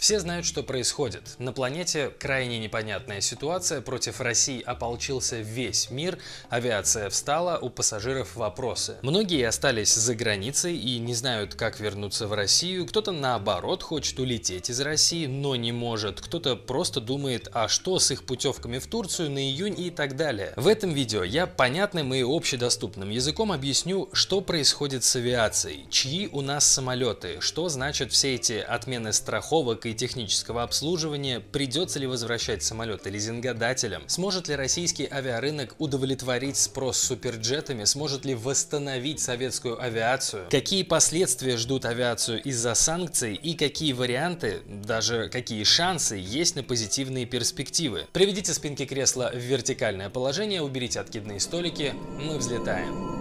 Все знают, что происходит. На планете крайне непонятная ситуация, против России ополчился весь мир, авиация встала, у пассажиров вопросы. Многие остались за границей и не знают, как вернуться в Россию, кто-то наоборот хочет улететь из России, но не может, кто-то просто думает, а что с их путевками в Турцию на июнь и так далее. В этом видео я понятным и общедоступным языком объясню, что происходит с авиацией, чьи у нас самолеты, что значит все эти отмены страховок и и технического обслуживания, придется ли возвращать самолеты лизингодателям, сможет ли российский авиарынок удовлетворить спрос суперджетами, сможет ли восстановить советскую авиацию, какие последствия ждут авиацию из-за санкций и какие варианты, даже какие шансы есть на позитивные перспективы. Приведите спинки кресла в вертикальное положение, уберите откидные столики, мы взлетаем.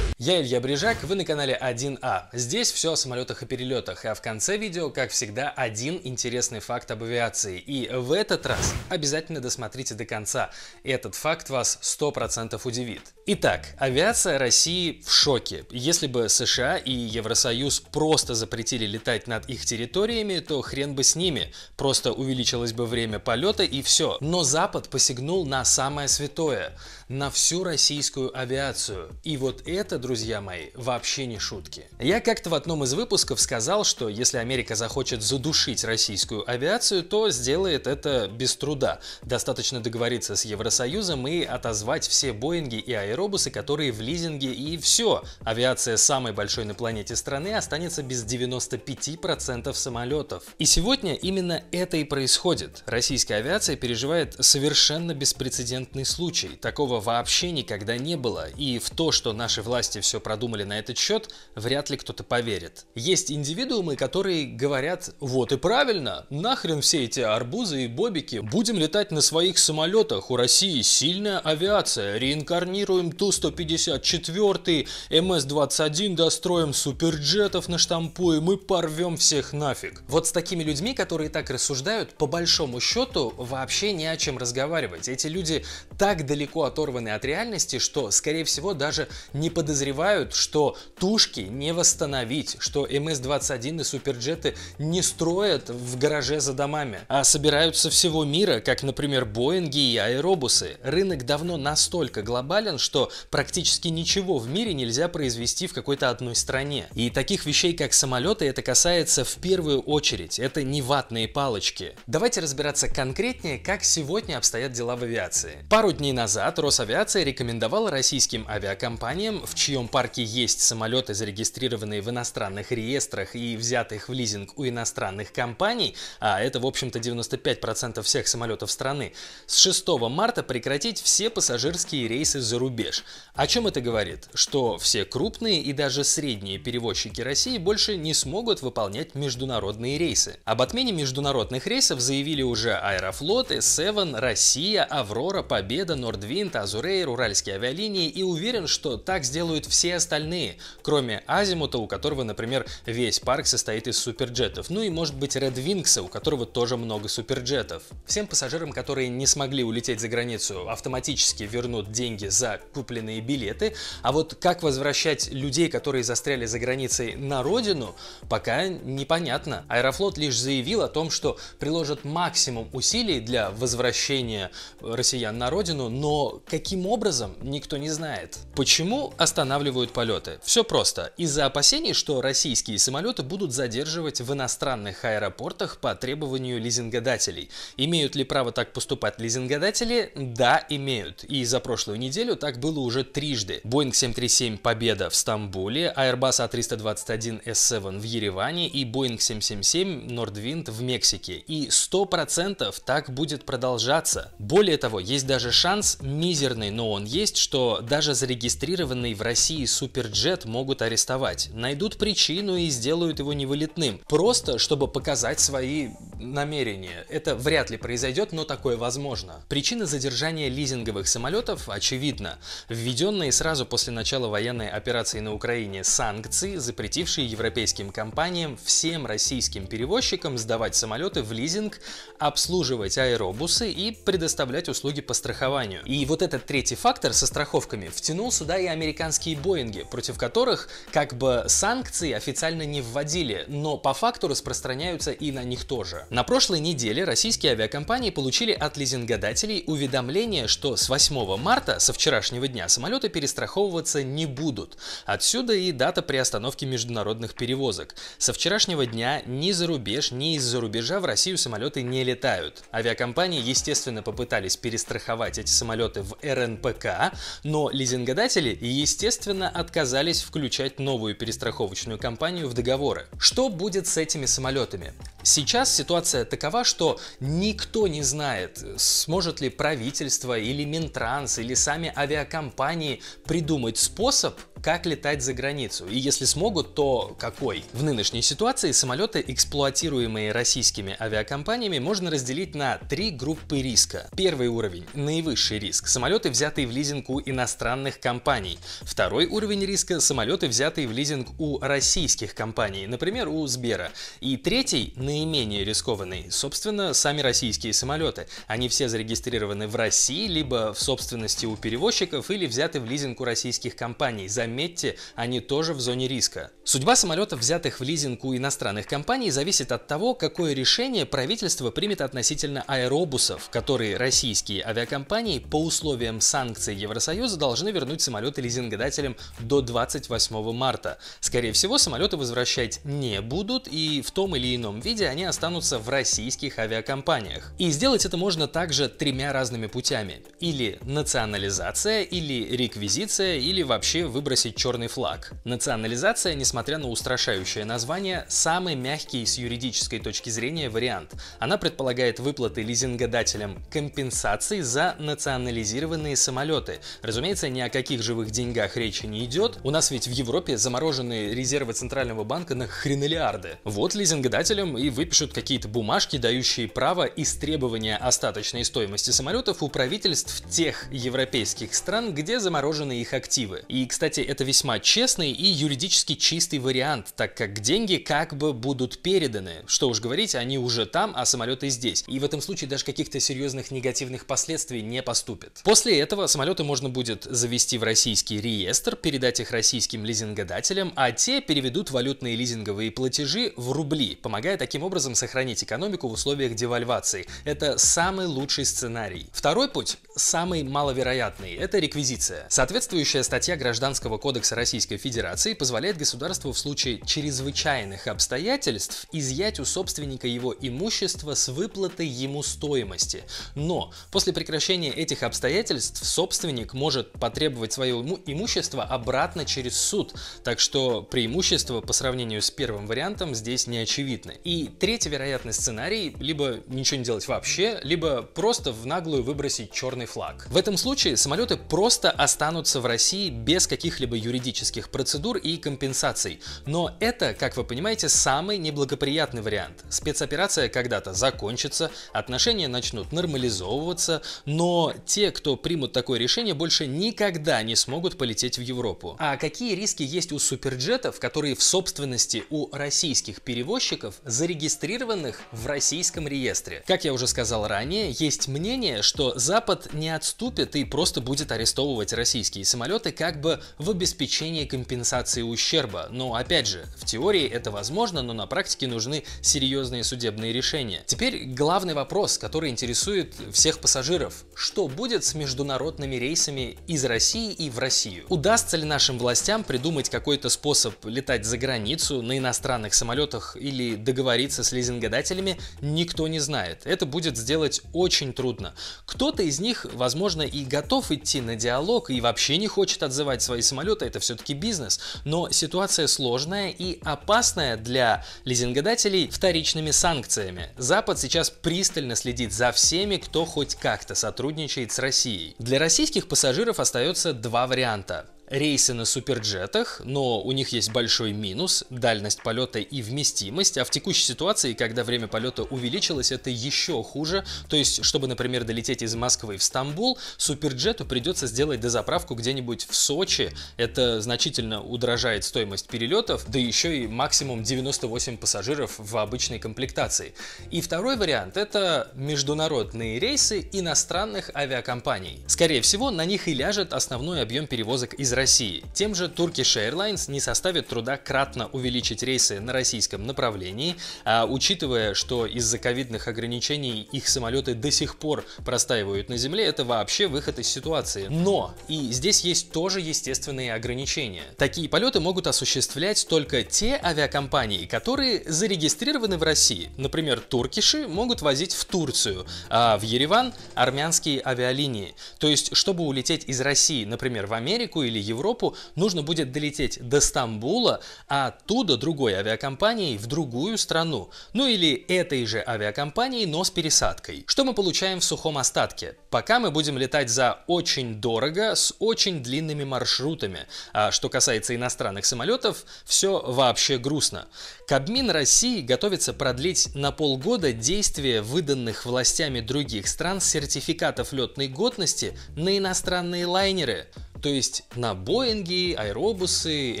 Я Илья Брижак, вы на канале 1А. Здесь все о самолетах и перелетах, а в конце видео, как всегда, один интересный факт об авиации. И в этот раз обязательно досмотрите до конца. Этот факт вас 100% удивит. Итак, авиация России в шоке. Если бы США и Евросоюз просто запретили летать над их территориями, то хрен бы с ними. Просто увеличилось бы время полета и все. Но Запад посягнул на самое святое, на всю российскую авиацию. И вот это, друзья, друзья мои, вообще не шутки. Я как-то в одном из выпусков сказал, что если Америка захочет задушить российскую авиацию, то сделает это без труда. Достаточно договориться с Евросоюзом и отозвать все Боинги и аэробусы, которые в лизинге, и все. Авиация самой большой на планете страны останется без 95% самолетов. И сегодня именно это и происходит. Российская авиация переживает совершенно беспрецедентный случай. Такого вообще никогда не было. И в то, что наши власти все все продумали на этот счет, вряд ли кто-то поверит. Есть индивидуумы, которые говорят, вот и правильно, нахрен все эти арбузы и бобики, будем летать на своих самолетах, у России сильная авиация, реинкарнируем Ту-154, МС-21 эм достроим, суперджетов наштампуем и порвем всех нафиг. Вот с такими людьми, которые так рассуждают, по большому счету вообще не о чем разговаривать. Эти люди так далеко оторваны от реальности, что, скорее всего, даже не подозревают забывают, что тушки не восстановить, что МС-21 и суперджеты не строят в гараже за домами, а собираются всего мира, как, например, Боинги и аэробусы. Рынок давно настолько глобален, что практически ничего в мире нельзя произвести в какой-то одной стране. И таких вещей, как самолеты, это касается в первую очередь. Это не ватные палочки. Давайте разбираться конкретнее, как сегодня обстоят дела в авиации. Пару дней назад Росавиация рекомендовала российским авиакомпаниям, в чьем парке есть самолеты, зарегистрированные в иностранных реестрах и взятых в лизинг у иностранных компаний, а это, в общем-то, 95% всех самолетов страны, с 6 марта прекратить все пассажирские рейсы за рубеж. О чем это говорит? Что все крупные и даже средние перевозчики России больше не смогут выполнять международные рейсы. Об отмене международных рейсов заявили уже Аэрофлот, Севен, Россия, Аврора, Победа, Нордвинт, Азурейр, Уральские авиалинии и уверен, что так сделают все все остальные, кроме Азимута, у которого, например, весь парк состоит из суперджетов, ну и может быть Red Wings, у которого тоже много суперджетов. Всем пассажирам, которые не смогли улететь за границу, автоматически вернут деньги за купленные билеты, а вот как возвращать людей, которые застряли за границей на родину, пока непонятно. Аэрофлот лишь заявил о том, что приложит максимум усилий для возвращения э, россиян на родину, но каким образом, никто не знает. Почему останавливаются останавливают полеты. Все просто. Из-за опасений, что российские самолеты будут задерживать в иностранных аэропортах по требованию лизингодателей. Имеют ли право так поступать лизингодатели? Да, имеют. И за прошлую неделю так было уже трижды. Boeing 737 «Победа» в Стамбуле, Airbus A321S7 а в Ереване и Boeing 777 Nordwind в Мексике. И 100% так будет продолжаться. Более того, есть даже шанс, мизерный, но он есть, что даже зарегистрированный в России России суперджет могут арестовать. Найдут причину и сделают его невылетным. Просто, чтобы показать свои намерения. Это вряд ли произойдет, но такое возможно. Причина задержания лизинговых самолетов очевидна. Введенные сразу после начала военной операции на Украине санкции, запретившие европейским компаниям всем российским перевозчикам сдавать самолеты в лизинг, обслуживать аэробусы и предоставлять услуги по страхованию. И вот этот третий фактор со страховками втянул сюда и американские бонусы Боинги, против которых как бы санкции официально не вводили, но по факту распространяются и на них тоже. На прошлой неделе российские авиакомпании получили от лизингодателей уведомление, что с 8 марта, со вчерашнего дня, самолеты перестраховываться не будут. Отсюда и дата приостановки международных перевозок. Со вчерашнего дня ни за рубеж, ни из-за рубежа в Россию самолеты не летают. Авиакомпании, естественно, попытались перестраховать эти самолеты в РНПК, но лизингодатели, естественно, Пентагона отказались включать новую перестраховочную компанию в договоры. Что будет с этими самолетами? Сейчас ситуация такова, что никто не знает, сможет ли правительство или Минтранс или сами авиакомпании придумать способ, как летать за границу, и если смогут, то какой. В нынешней ситуации самолеты, эксплуатируемые российскими авиакомпаниями, можно разделить на три группы риска. Первый уровень – наивысший риск – самолеты, взятые в лизинг у иностранных компаний. Второй уровень риска – самолеты, взятые в лизинг у российских компаний, например, у Сбера. И третий, наименее рискованный, собственно, сами российские самолеты. Они все зарегистрированы в России, либо в собственности у перевозчиков, или взяты в лизинг у российских компаний за заметьте, они тоже в зоне риска. Судьба самолетов, взятых в лизинг у иностранных компаний, зависит от того, какое решение правительство примет относительно аэробусов, которые российские авиакомпании по условиям санкций Евросоюза должны вернуть самолеты лизингодателям до 28 марта. Скорее всего, самолеты возвращать не будут, и в том или ином виде они останутся в российских авиакомпаниях. И сделать это можно также тремя разными путями. Или национализация, или реквизиция, или вообще выбросить подбросить черный флаг. Национализация, несмотря на устрашающее название, самый мягкий с юридической точки зрения вариант. Она предполагает выплаты лизингодателям компенсаций за национализированные самолеты. Разумеется, ни о каких живых деньгах речи не идет. У нас ведь в Европе заморожены резервы Центрального банка на хренелиарды. Вот лизингодателям и выпишут какие-то бумажки, дающие право истребования остаточной стоимости самолетов у правительств тех европейских стран, где заморожены их активы. И, кстати, это весьма честный и юридически чистый вариант, так как деньги как бы будут переданы. Что уж говорить, они уже там, а самолеты здесь. И в этом случае даже каких-то серьезных негативных последствий не поступит. После этого самолеты можно будет завести в российский реестр, передать их российским лизингодателям, а те переведут валютные лизинговые платежи в рубли, помогая таким образом сохранить экономику в условиях девальвации. Это самый лучший сценарий. Второй путь, самый маловероятный, это реквизиция. Соответствующая статья Гражданского кодекса Российской Федерации позволяет государству в случае чрезвычайных обстоятельств изъять у собственника его имущество с выплатой ему стоимости. Но после прекращения этих обстоятельств собственник может потребовать свое имущество обратно через суд, так что преимущество по сравнению с первым вариантом здесь не очевидно. И третий вероятный сценарий – либо ничего не делать вообще, либо просто в наглую выбросить черный флаг. В этом случае самолеты просто останутся в России без каких-либо каких-либо юридических процедур и компенсаций. Но это, как вы понимаете, самый неблагоприятный вариант. Спецоперация когда-то закончится, отношения начнут нормализовываться, но те, кто примут такое решение, больше никогда не смогут полететь в Европу. А какие риски есть у суперджетов, которые в собственности у российских перевозчиков, зарегистрированных в российском реестре? Как я уже сказал ранее, есть мнение, что Запад не отступит и просто будет арестовывать российские самолеты как бы в обеспечении компенсации ущерба. Но опять же, в теории это возможно, но на практике нужны серьезные судебные решения. Теперь главный вопрос, который интересует всех пассажиров. Что будет с международными рейсами из России и в Россию? Удастся ли нашим властям придумать какой-то способ летать за границу на иностранных самолетах или договориться с лизингодателями, никто не знает. Это будет сделать очень трудно. Кто-то из них, возможно, и готов идти на диалог и вообще не хочет отзывать свои самолеты самолета, это все-таки бизнес. Но ситуация сложная и опасная для лизингодателей вторичными санкциями. Запад сейчас пристально следит за всеми, кто хоть как-то сотрудничает с Россией. Для российских пассажиров остается два варианта рейсы на суперджетах, но у них есть большой минус – дальность полета и вместимость, а в текущей ситуации, когда время полета увеличилось, это еще хуже. То есть, чтобы, например, долететь из Москвы в Стамбул, суперджету придется сделать дозаправку где-нибудь в Сочи. Это значительно удорожает стоимость перелетов, да еще и максимум 98 пассажиров в обычной комплектации. И второй вариант – это международные рейсы иностранных авиакомпаний. Скорее всего, на них и ляжет основной объем перевозок из России России. Тем же Turkish Airlines не составит труда кратно увеличить рейсы на российском направлении, а учитывая, что из-за ковидных ограничений их самолеты до сих пор простаивают на земле, это вообще выход из ситуации. Но и здесь есть тоже естественные ограничения. Такие полеты могут осуществлять только те авиакомпании, которые зарегистрированы в России. Например, туркиши могут возить в Турцию, а в Ереван армянские авиалинии. То есть, чтобы улететь из России, например, в Америку или Европу, нужно будет долететь до Стамбула, а оттуда другой авиакомпанией в другую страну. Ну или этой же авиакомпанией, но с пересадкой. Что мы получаем в сухом остатке? Пока мы будем летать за очень дорого, с очень длинными маршрутами. А что касается иностранных самолетов, все вообще грустно. Кабмин России готовится продлить на полгода действие выданных властями других стран сертификатов летной годности на иностранные лайнеры – то есть на Боинги, Аэробусы,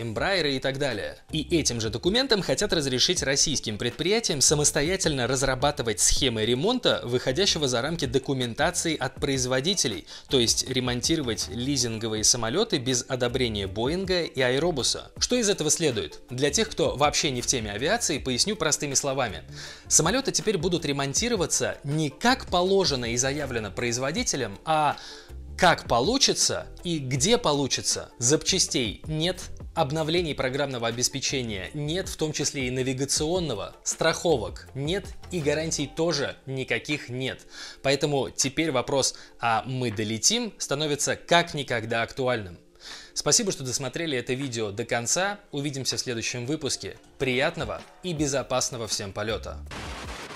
Эмбрайеры и так далее. И этим же документом хотят разрешить российским предприятиям самостоятельно разрабатывать схемы ремонта, выходящего за рамки документации от производителей, то есть ремонтировать лизинговые самолеты без одобрения Боинга и Аэробуса. Что из этого следует? Для тех, кто вообще не в теме авиации, поясню простыми словами. Самолеты теперь будут ремонтироваться не как положено и заявлено производителем, а как получится и где получится. Запчастей нет, обновлений программного обеспечения нет, в том числе и навигационного, страховок нет и гарантий тоже никаких нет. Поэтому теперь вопрос «А мы долетим?» становится как никогда актуальным. Спасибо, что досмотрели это видео до конца. Увидимся в следующем выпуске. Приятного и безопасного всем полета!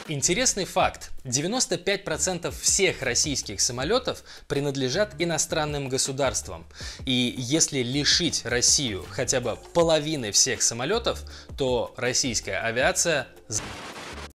Интересный факт. 95% всех российских самолетов принадлежат иностранным государствам. И если лишить Россию хотя бы половины всех самолетов, то российская авиация